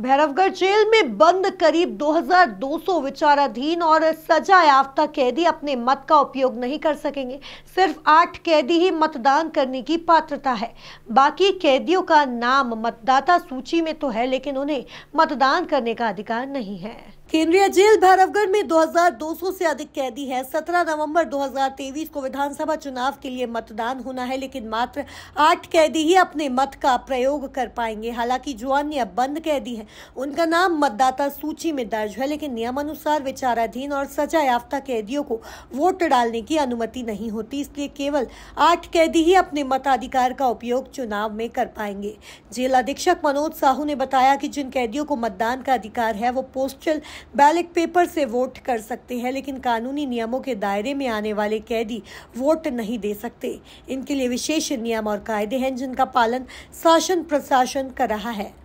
Bhairavgarh jail में बंद करीब 2200 विचाराधीन और सजा याफ्ता कैदी अपने मत का उपयोग नहीं कर सकेंगे सिर्फ आठ कैदी ही मतदान करने की पात्रता है बाकी कैदियों का नाम मतदाता सूची में तो है लेकिन उन्हें मतदान करने का अधिकार नहीं है केंद्रीय जेल भैरवगढ़ में 2200 से अधिक कैदी हैं 17 नवंबर 2023 को विधानसभा चुनाव के लिए मतदान होना है लेकिन मात्र आठ कैदी ही अपने मत का प्रयोग कर पाएंगे हालांकि जो अन्य बंद कैदी हैं उनका नाम मतदाता सूची में दर्ज है लेकिन नियमानुसार विचाराधीन और सजा याफ्ता कैदियों को वोट डालने की अनुमति नहीं होती इसलिए केवल आठ कैदी ही अपने मताधिकार का उपयोग चुनाव में कर पाएंगे जेल अधीक्षक मनोज साहू ने बताया कि जिन कैदियों को मतदान का अधिकार है वो पोस्टल बैलेट पेपर से वोट कर सकते हैं लेकिन कानूनी नियमों के दायरे में आने वाले कैदी वोट नहीं दे सकते इनके लिए विशेष नियम और कायदे हैं जिनका पालन शासन प्रशासन कर रहा है